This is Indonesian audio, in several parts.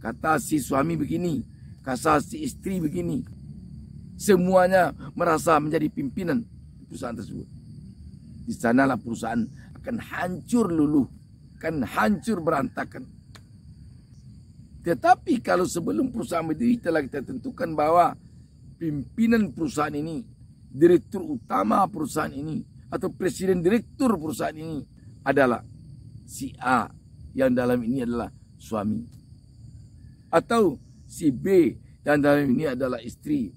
Kata si suami begini, kata si istri begini. Semuanya merasa menjadi pimpinan perusahaan tersebut. Di sanalah perusahaan akan hancur luluh, akan hancur berantakan. Tetapi kalau sebelum perusahaan itu telah kita tentukan bahwa pimpinan perusahaan ini, direktur utama perusahaan ini, atau presiden direktur perusahaan ini adalah si A yang dalam ini adalah suami atau si B dan dalam ini adalah istri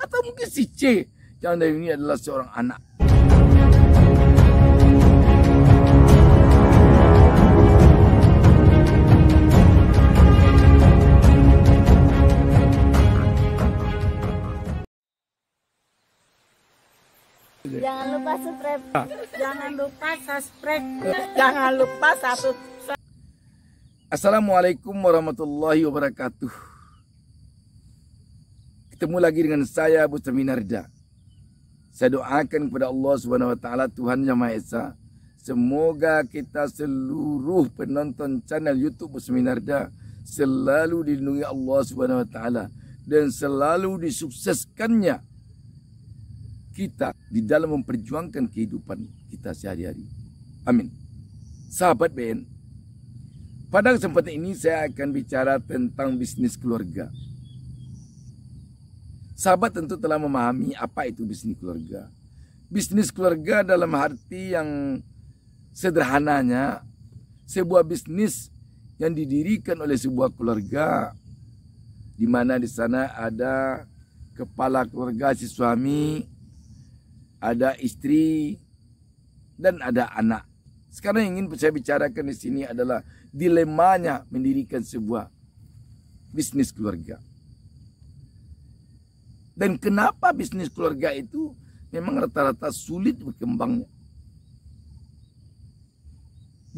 atau mungkin si C dan dalam ini adalah seorang anak. Jangan lupa subscribe. Ah. Jangan lupa subscribe. Jangan lupa subscribe. Assalamualaikum warahmatullahi wabarakatuh. Ketemu lagi dengan saya Abu Minarda. Saya doakan kepada Allah Subhanahu wa taala Tuhan Yang Maha Esa. Semoga kita seluruh penonton channel YouTube Busminarda selalu dilindungi Allah Subhanahu wa taala dan selalu disukseskannya kita di dalam memperjuangkan kehidupan kita sehari-hari. Amin. Sahabat BN, pada kesempatan ini saya akan bicara tentang bisnis keluarga. Sahabat tentu telah memahami apa itu bisnis keluarga. Bisnis keluarga dalam arti yang sederhananya sebuah bisnis yang didirikan oleh sebuah keluarga di mana di sana ada kepala keluarga si suami, ada istri dan ada anak. Sekarang yang ingin saya bicarakan di sini adalah dilemanya mendirikan sebuah bisnis keluarga. Dan kenapa bisnis keluarga itu memang rata-rata sulit berkembangnya.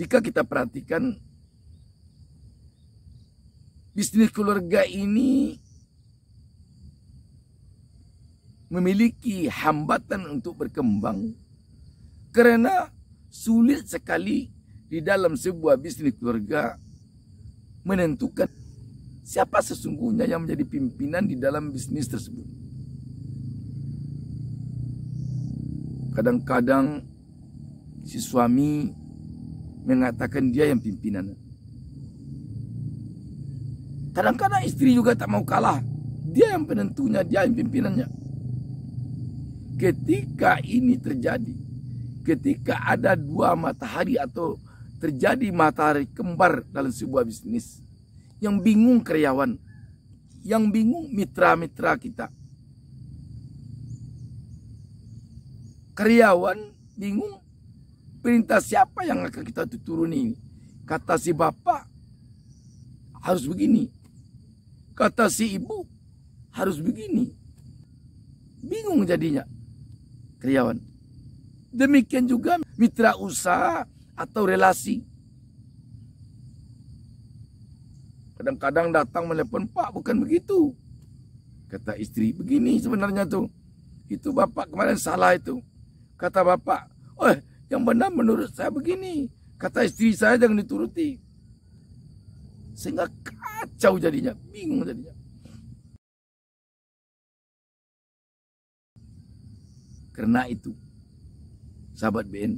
Jika kita perhatikan bisnis keluarga ini memiliki hambatan untuk berkembang karena sulit sekali di dalam sebuah bisnis keluarga menentukan siapa sesungguhnya yang menjadi pimpinan di dalam bisnis tersebut. Kadang-kadang si suami mengatakan dia yang pimpinan. Kadang-kadang istri juga tak mau kalah. Dia yang penentunya, dia yang pimpinannya. Ketika ini terjadi, ketika ada dua matahari atau terjadi matahari kembar dalam sebuah bisnis. Yang bingung karyawan, yang bingung mitra-mitra kita. Karyawan bingung perintah siapa yang akan kita ini, Kata si bapak harus begini. Kata si ibu harus begini. Bingung jadinya karyawan. Demikian juga mitra usaha atau relasi. Kadang-kadang datang menelpon, Pak bukan begitu. Kata istri, begini sebenarnya tuh. Itu bapak kemarin salah itu. Kata bapak, oh yang benar menurut saya begini. Kata istri saya jangan dituruti. Sehingga kacau jadinya, bingung jadinya. Karena itu sahabat BN,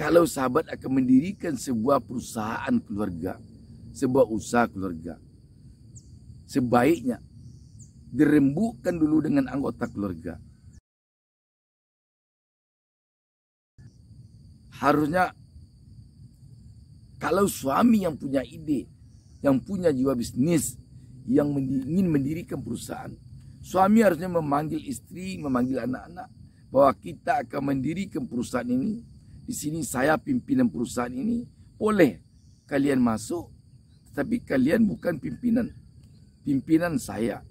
kalau sahabat akan mendirikan sebuah perusahaan keluarga, sebuah usaha keluarga, sebaiknya dirembukkan dulu dengan anggota keluarga. Harusnya kalau suami yang punya ide, yang punya jiwa bisnis, yang ingin mendirikan perusahaan, suami harusnya memanggil istri, memanggil anak-anak, bahwa kita akan mendirikan perusahaan ini. Di sini saya pimpinan perusahaan ini. Boleh kalian masuk, tetapi kalian bukan pimpinan. Pimpinan saya.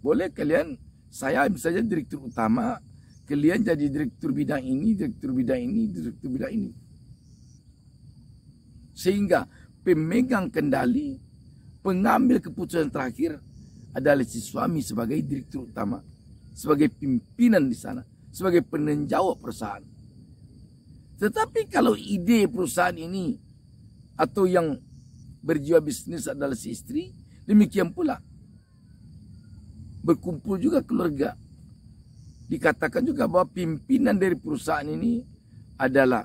Boleh kalian, saya misalnya direktur utama, kalian jadi direktur bidang ini, direktur bidang ini, direktur bidang ini. Sehingga pemegang kendali, pengambil keputusan terakhir adalah si suami sebagai direktur utama sebagai pimpinan di sana, sebagai penjawab perusahaan. Tetapi kalau ide perusahaan ini atau yang berjiwa bisnis adalah si istri, demikian pula berkumpul juga keluarga. Dikatakan juga bahwa pimpinan dari perusahaan ini adalah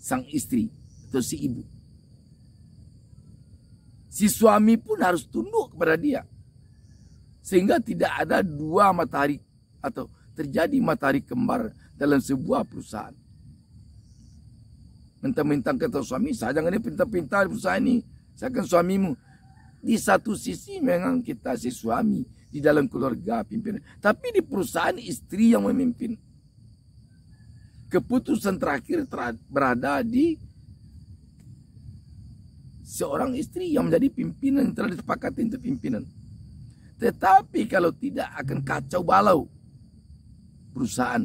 sang istri atau si ibu. Si suami pun harus tunduk kepada dia sehingga tidak ada dua matahari atau terjadi matahari kembar dalam sebuah perusahaan. Mentang-mentang kata suami, saya jangan ini pintar-pintar perusahaan ini. Saya akan suamimu. Di satu sisi memang kita si suami di dalam keluarga pimpinan. Tapi di perusahaan istri yang memimpin. Keputusan terakhir berada di seorang istri yang menjadi pimpinan yang telah disepakati untuk pimpinan. Tetapi kalau tidak akan kacau balau perusahaan.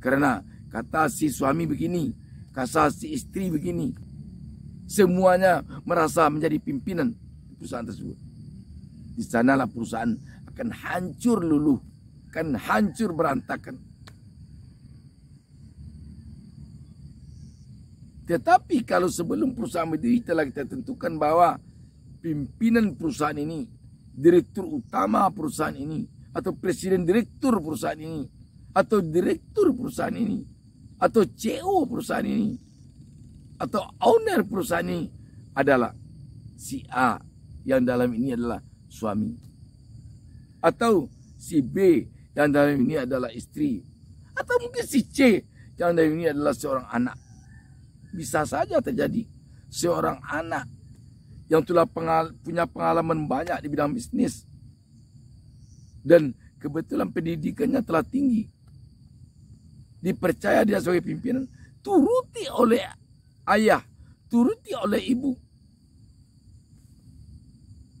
Karena kata si suami begini, kata si istri begini. Semuanya merasa menjadi pimpinan perusahaan tersebut. Di sanalah perusahaan akan hancur luluh, akan hancur berantakan. Tetapi kalau sebelum perusahaan itu telah kita tentukan bahwa pimpinan perusahaan ini direktur utama perusahaan ini atau presiden direktur perusahaan ini atau direktur perusahaan ini atau CEO perusahaan ini atau owner perusahaan ini adalah si A yang dalam ini adalah suami atau si B yang dalam ini adalah istri atau mungkin si C yang dalam ini adalah seorang anak bisa saja terjadi seorang anak yang telah pengal punya pengalaman banyak di bidang bisnis dan kebetulan pendidikannya telah tinggi dipercaya dia sebagai pimpinan turuti oleh ayah turuti oleh ibu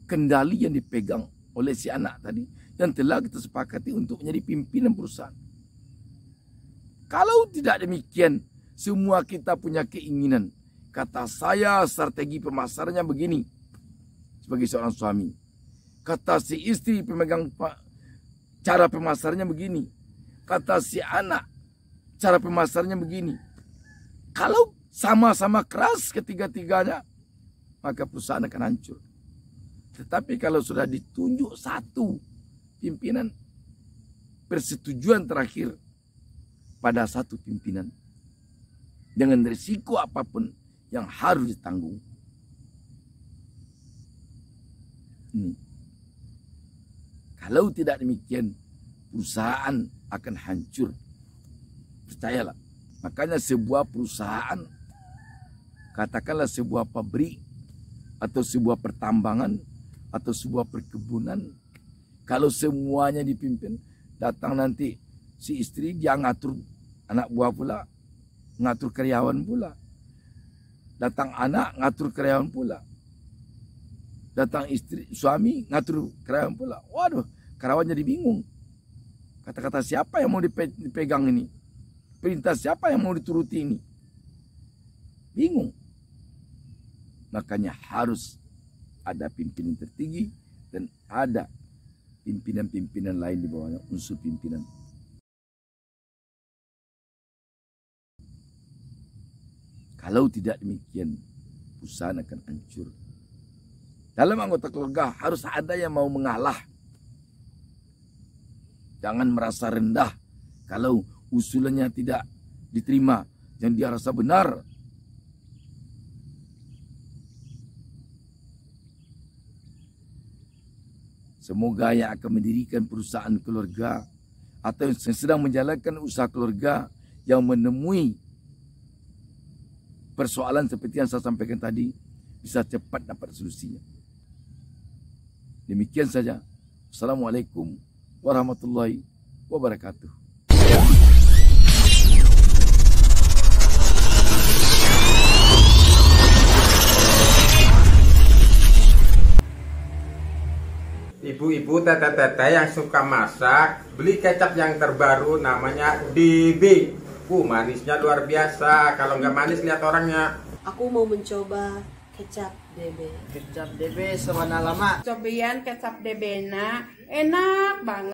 kendali yang dipegang oleh si anak tadi yang telah kita sepakati untuk menjadi pimpinan perusahaan kalau tidak demikian semua kita punya keinginan Kata saya strategi pemasarnya begini. Sebagai seorang suami. Kata si istri pemegang cara pemasarnya begini. Kata si anak cara pemasarnya begini. Kalau sama-sama keras ketiga-tiganya, maka perusahaan akan hancur. Tetapi kalau sudah ditunjuk satu pimpinan persetujuan terakhir pada satu pimpinan dengan risiko apapun yang harus ditanggung. Hmm. Kalau tidak demikian, perusahaan akan hancur. Percayalah. Makanya sebuah perusahaan, katakanlah sebuah pabrik, atau sebuah pertambangan, atau sebuah perkebunan, kalau semuanya dipimpin, datang nanti si istri dia ngatur anak buah pula, ngatur karyawan pula, Datang anak ngatur karyawan pula. Datang istri suami ngatur karyawan pula. Waduh, karyawan jadi bingung. Kata-kata siapa yang mau dipegang ini? Perintah siapa yang mau dituruti ini? Bingung. Makanya harus ada pimpinan tertinggi dan ada pimpinan-pimpinan lain di bawahnya, unsur pimpinan Kalau tidak demikian, perusahaan akan hancur. Dalam anggota keluarga harus ada yang mau mengalah. Jangan merasa rendah kalau usulannya tidak diterima dan dia rasa benar. Semoga yang akan mendirikan perusahaan keluarga atau yang sedang menjalankan usaha keluarga yang menemui persoalan seperti yang saya sampaikan tadi bisa cepat dapat solusinya. Demikian saja. Assalamualaikum warahmatullahi wabarakatuh. Ibu-ibu tete-tete yang suka masak, beli kecap yang terbaru namanya DB Uh, manisnya luar biasa. Kalau nggak manis lihat orangnya. Aku mau mencoba kecap DB. Kecap DB sewana lama. Cobian kecap DB-nya enak banget.